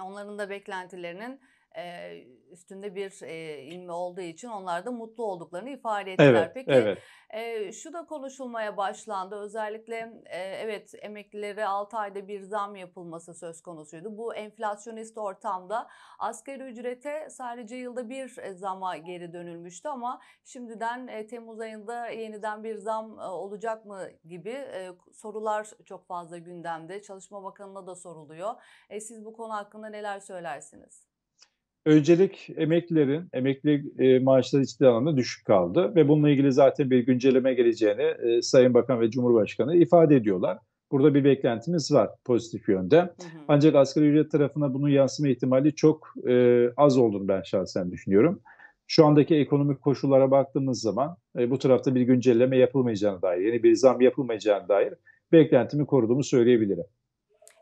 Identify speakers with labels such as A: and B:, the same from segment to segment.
A: Onların da beklentilerinin üstünde bir ilmi olduğu için onlar da mutlu olduklarını ifade ettiler. Evet, Peki evet. şu da konuşulmaya başlandı. Özellikle evet emeklilere 6 ayda bir zam yapılması söz konusuydu. Bu enflasyonist ortamda asgari ücrete sadece yılda bir zama geri dönülmüştü ama şimdiden Temmuz ayında yeniden bir zam olacak mı gibi sorular çok fazla gündemde. Çalışma Bakanı'na da soruluyor. siz bu konu hakkında neler söylersiniz?
B: öncelik emeklilerin, emekli e, maaşları ciddi anlamda düşük kaldı ve bununla ilgili zaten bir güncelleme geleceğini e, Sayın Bakan ve Cumhurbaşkanı ifade ediyorlar. Burada bir beklentimiz var pozitif yönde. Hı hı. Ancak asgari ücret tarafına bunun yansıma ihtimali çok e, az olduğunu ben şahsen düşünüyorum. Şu andaki ekonomik koşullara baktığımız zaman e, bu tarafta bir güncelleme yapılmayacağına dair, yeni bir zam yapılmayacağına dair beklentimi koruduğumu söyleyebilirim.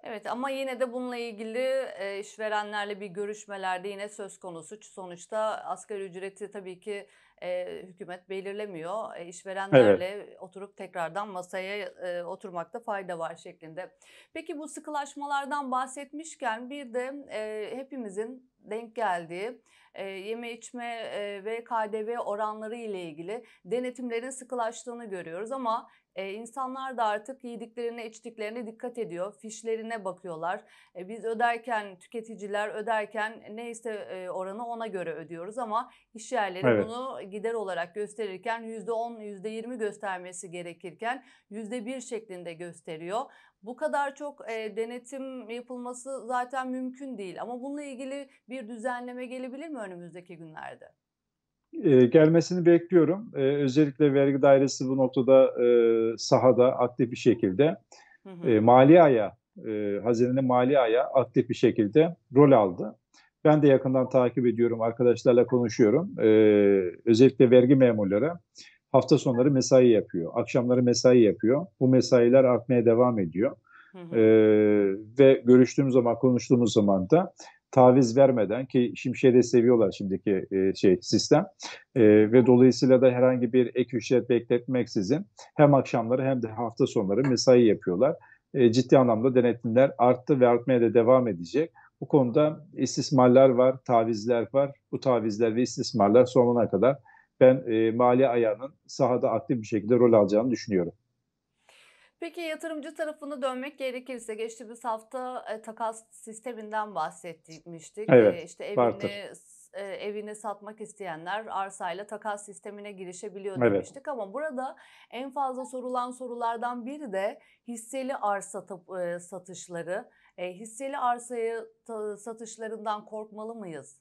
A: Evet ama yine de bununla ilgili e, işverenlerle bir görüşmelerde yine söz konusu. Sonuçta asgari ücreti tabii ki e, hükümet belirlemiyor. E, işverenlerle evet. oturup tekrardan masaya oturmakta fayda var şeklinde. Peki bu sıkılaşmalardan bahsetmişken bir de hepimizin denk geldiği e, yeme içme e, ve KDV oranları ile ilgili denetimlerin sıkılaştığını görüyoruz ama e, insanlar da artık yediklerine içtiklerine dikkat ediyor. Fişlerine bakıyorlar. E, biz öderken tüketiciler öderken neyse e, oranı ona göre ödüyoruz ama iş yerleri evet. bunu gider olarak gösterirken %10 %20 göstermesi gerekirken %1 şeklinde gösteriyor. Bu kadar çok e, denetim yapılması zaten mümkün değil ama bununla ilgili bir düzenleme gelebilir mi önümüzdeki günlerde?
B: e, gelmesini bekliyorum. E, özellikle vergi dairesi bu noktada e, sahada aktif bir şekilde hı hı. E, mali aya, e, hazinenin mali aya aktif bir şekilde rol aldı. Ben de yakından takip ediyorum, arkadaşlarla konuşuyorum. E, özellikle vergi memurları hafta sonları mesai yapıyor, akşamları mesai yapıyor. Bu mesailer artmaya devam ediyor. Hı hı. Ee, ve görüştüğüm zaman, konuştuğumuz zaman da taviz vermeden ki Şimşek'i de seviyorlar şimdiki e, şey sistem e, ve dolayısıyla da herhangi bir ek ücret bekletmeksizin hem akşamları hem de hafta sonları mesai yapıyorlar. E, ciddi anlamda denetimler arttı ve artmaya da devam edecek. Bu konuda istismarlar var, tavizler var. Bu tavizler ve istismarlar sonuna kadar ben e, mali ayağının sahada aktif bir şekilde rol alacağını düşünüyorum.
A: Peki yatırımcı tarafına dönmek gerekirse geçtiğimiz hafta e, takas sisteminden bahsetmiştik. E, evet, e, işte evini e, evini satmak isteyenler arsayla takas sistemine girişebiliyor evet. demiştik ama burada en fazla sorulan sorulardan biri de hisseli arsa e, satışları. E, hisseli arsayı satışlarından korkmalı mıyız?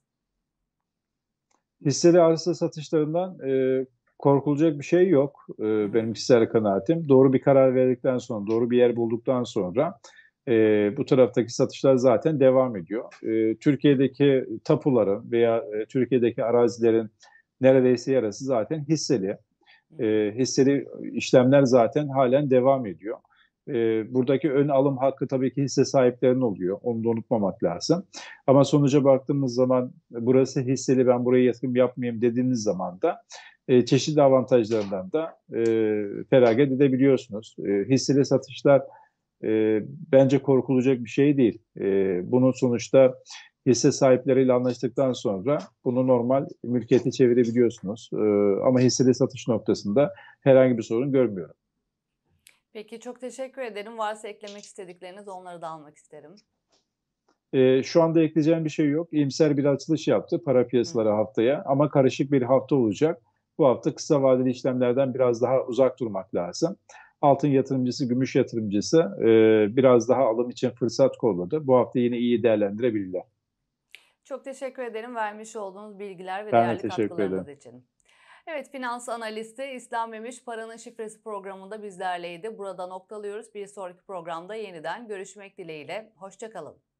B: Hisseli arsa satışlarından e, korkulacak bir şey yok e, benim kişisel kanaatim. Doğru bir karar verdikten sonra, doğru bir yer bulduktan sonra e, bu taraftaki satışlar zaten devam ediyor. E, Türkiye'deki tapuların veya e, Türkiye'deki arazilerin neredeyse yarısı zaten hisseli. E, hisseli işlemler zaten halen devam ediyor. E, buradaki ön alım hakkı tabii ki hisse sahiplerinin oluyor. Onu da unutmamak lazım. Ama sonuca baktığımız zaman burası hisseli ben buraya yatırım yapmayayım dediğiniz zaman da e, çeşitli avantajlarından da e, feragat edebiliyorsunuz. E, hisseli satışlar e, bence korkulacak bir şey değil. E, bunun sonuçta hisse sahipleriyle anlaştıktan sonra bunu normal mülkiyete çevirebiliyorsunuz. E, ama hisseli satış noktasında herhangi bir sorun görmüyorum.
A: Peki çok teşekkür ederim. Varsa eklemek istedikleriniz onları da almak isterim.
B: E, şu anda ekleyeceğim bir şey yok. İmser bir açılış yaptı para piyasaları Hı. haftaya ama karışık bir hafta olacak bu hafta kısa vadeli işlemlerden biraz daha uzak durmak lazım. Altın yatırımcısı, gümüş yatırımcısı e, biraz daha alım için fırsat kolladı. Bu hafta yine iyi değerlendirebilirler.
A: Çok teşekkür ederim vermiş olduğunuz bilgiler ve ben değerli katkılarınız için. Evet finans analisti İslam Memiş Paranın Şifresi programında bizlerleydi. Burada noktalıyoruz. Bir sonraki programda yeniden görüşmek dileğiyle. Hoşçakalın.